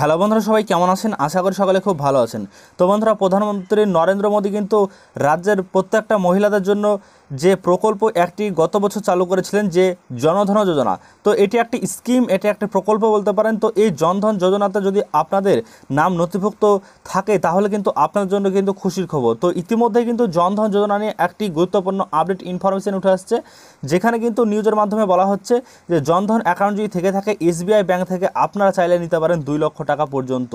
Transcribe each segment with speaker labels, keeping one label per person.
Speaker 1: hello বন্ধুরা সবাই কেমন আছেন আশা করি সকালে খুব ভালো আছেন তো বন্ধুরা প্রধানমন্ত্রী নরেন্দ্র মোদী কিন্তু রাজ্যের প্রত্যেকটা মহিলাদের জন্য যে প্রকল্প একটি গত বছর চালু করেছিলেন যে জনধন যোজনা তো এটি একটি স্কিম এটি একটি প্রকল্প বলতে পারেন তো এই জনধন যোজনাতে যদি আপনাদের নাম নথিভুক্ত থাকে তাহলে কিন্তু আপনাদের জন্য কিন্তু খুশির খবর তো ইতিমধ্যে কিন্তু জনধন যোজনা নিয়ে একটি গুরুত্বপূর্ণ আপডেট ইনফরমেশন উঠে আসছে যেখানে কিন্তু নিউজের মাধ্যমে বলা হচ্ছে যে জনধন অ্যাকাউন্ট যদি থেকে থাকে এসবিআই ব্যাংক থেকে আপনারা চাইলে নিতে পারেন দুই লক্ষ টাকা পর্যন্ত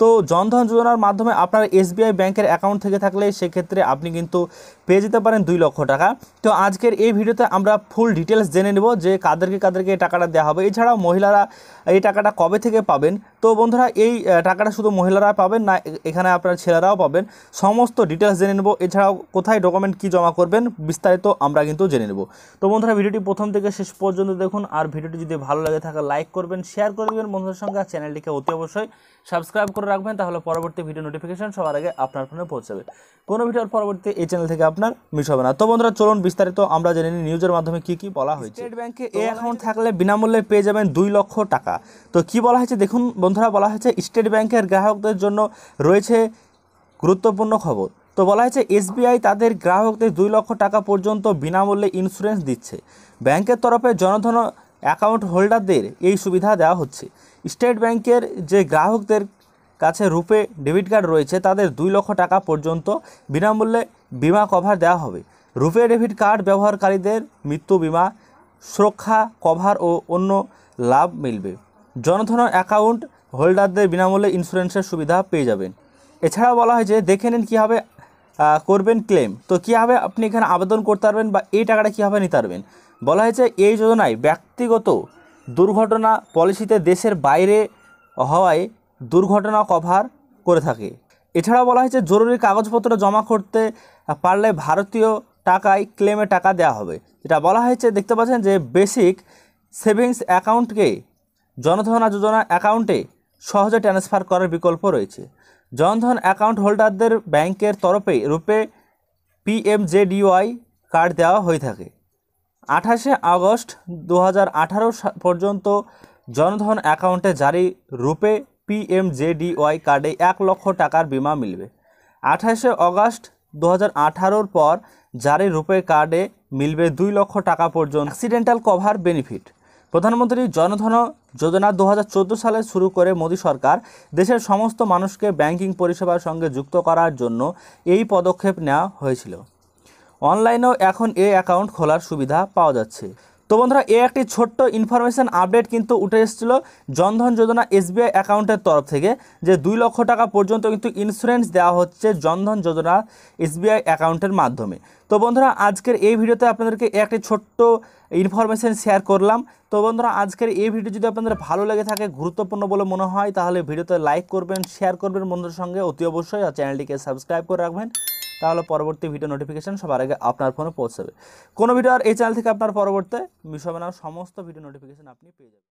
Speaker 1: তো জনধন যোজনার মাধ্যমে আপনার এসবিআই ব্যাংকের অ্যাকাউন্ট থেকে থাকলে সেক্ষেত্রে আপনি কিন্তু পেয়ে যেতে পারেন দুই লক্ষ টাকা তো আজকের এই ভিডিওতে আমরা ফুল ডিটেলস জেনে নেব যে কাদেরকে কাদেরকে এই টাকাটা দেওয়া হবে এছাড়াও মহিলারা এই টাকাটা কবে থেকে পাবেন তো বন্ধুরা এই টাকাটা শুধু মহিলারা পাবেন না এখানে আপনার ছেলেরাও পাবেন সমস্ত ডিটেলস জেনে নেব এছাড়াও কোথায় ডকুমেন্ট কি জমা করবেন বিস্তারিত আমরা কিন্তু জেনে নেব তো বন্ধুরা ভিডিওটি প্রথম থেকে শেষ পর্যন্ত দেখুন আর ভিডিওটি যদি ভালো লাগে থাকে লাইক করবেন শেয়ার করে দেবেন বন্ধুদের সঙ্গে আর চ্যানেলটিকে অতি অবশ্যই সাবস্ক্রাইব করে রাখবেন তাহলে পরবর্তী ভিডিও নোটিফিকেশান সবার আগে আপনার ফোনে পৌঁছাবে কোনো ভিডিওর পরবর্তী এই চ্যানেল থেকে আপনার মিস হবে না তো বন্ধুরা চলুন বিস্তারিত আমরা জেনে নিই নিউজের মাধ্যমে কি কি বলা হয়েছে স্টেট ব্যাঙ্কে এই অ্যাকাউন্ট থাকলে বিনামূল্যে পেয়ে যাবেন দুই লক্ষ টাকা তো কি বলা হয়েছে দেখুন বন্ধুরা বলা হয়েছে স্টেট ব্যাংকের গ্রাহকদের জন্য রয়েছে গুরুত্বপূর্ণ খবর তো বলা হয়েছে এসবিআই তাদের গ্রাহকদের দুই লক্ষ টাকা পর্যন্ত বিনামূল্যে ইন্স্যুরেন্স দিচ্ছে ব্যাংকের তরফে জনধন অ্যাকাউন্ট হোল্ডারদের এই সুবিধা দেওয়া হচ্ছে স্টেট ব্যাংকের যে গ্রাহকদের কাছে রূপে ডেবিট কার্ড রয়েছে তাদের দুই লক্ষ টাকা পর্যন্ত বিনামূল্যে বিমা কভার দেওয়া হবে রূপে ডেবিট কার্ড ব্যবহারকারীদের মৃত্যু বিমা সুরক্ষা কভার ও অন্য লাভ মিলবে জনধন অ্যাকাউন্ট হোল্ডারদের বিনামূল্যে ইন্স্যুরেন্সের সুবিধা পেয়ে যাবেন এছাড়া বলা হয় যে দেখে নিন কীভাবে করবেন ক্লেম তো কীভাবে আপনি এখানে আবেদন করতে পারবেন বা এই টাকাটা কীভাবে নিতে পারবেন বলা হয়েছে এই যোজনায় ব্যক্তিগত দুর্ঘটনা পলিসিতে দেশের বাইরে হওয়ায় দুর্ঘটনা কভার করে থাকে এছাড়া বলা হয়েছে জরুরি কাগজপত্র জমা করতে পারলে ভারতীয় টাকায় ক্লেমে টাকা দেওয়া হবে যেটা বলা হয়েছে দেখতে পাচ্ছেন যে বেসিক সেভিংস অ্যাকাউন্টকে জনধনা যোজনা অ্যাকাউন্টে সহজে ট্রান্সফার করার বিকল্প রয়েছে জনধন অ্যাকাউন্ট হোল্ডারদের ব্যাংকের তরফে রূপে পিএমজেডিওয়াই কার্ড দেওয়া হয়ে থাকে আঠাশে আগস্ট দু পর্যন্ত জনধন অ্যাকাউন্টে জারি রূপে পিএমজেডিওয়াই কার্ডে এক লক্ষ টাকার বিমা মিলবে আঠাশে অগস্ট দু হাজার পর জারি রূপে কার্ডে মিলবে দুই লক্ষ টাকা পর্যন্ত অ্যাক্সিডেন্টাল কভার বেনিফিট প্রধানমন্ত্রী জনধন যোজনা দু সালে শুরু করে মোদী সরকার দেশের সমস্ত মানুষকে ব্যাংকিং পরিষেবার সঙ্গে যুক্ত করার জন্য এই পদক্ষেপ নেওয়া হয়েছিল অনলাইনেও এখন এই অ্যাকাউন্ট খোলার সুবিধা পাওয়া যাচ্ছে তো বন্ধুরা এ একটি ছোট্ট ইনফরমেশান আপডেট কিন্তু উঠে এসেছিল জনধন যোজনা এসবিআই অ্যাকাউন্টের তরফ থেকে যে দুই লক্ষ টাকা পর্যন্ত কিন্তু ইন্স্যুরেন্স দেওয়া হচ্ছে জনধন যোজনা এসবিআই অ্যাকাউন্টের মাধ্যমে তো বন্ধুরা আজকের এই ভিডিওতে আপনাদেরকে একটি ছোট্ট ইনফরমেশান শেয়ার করলাম তো বন্ধুরা আজকের এই ভিডিও যদি আপনাদের ভালো লেগে থাকে গুরুত্বপূর্ণ বলে মনে হয় তাহলে ভিডিওতে লাইক করবেন শেয়ার করবেন বন্ধুদের সঙ্গে অতি অবশ্যই আর চ্যানেলটিকে সাবস্ক্রাইব করে রাখবেন তাহলে পরবর্তী ভিডিও নোটিফিকেশান সবার আগে আপনার ফোনে পৌঁছাবে কোনো ভিডিও আর এই চ্যানেল থেকে আপনার পরবর্তী মিশবে না সমস্ত ভিডিও নোটিফিকেশান আপনি পেয়ে যাবেন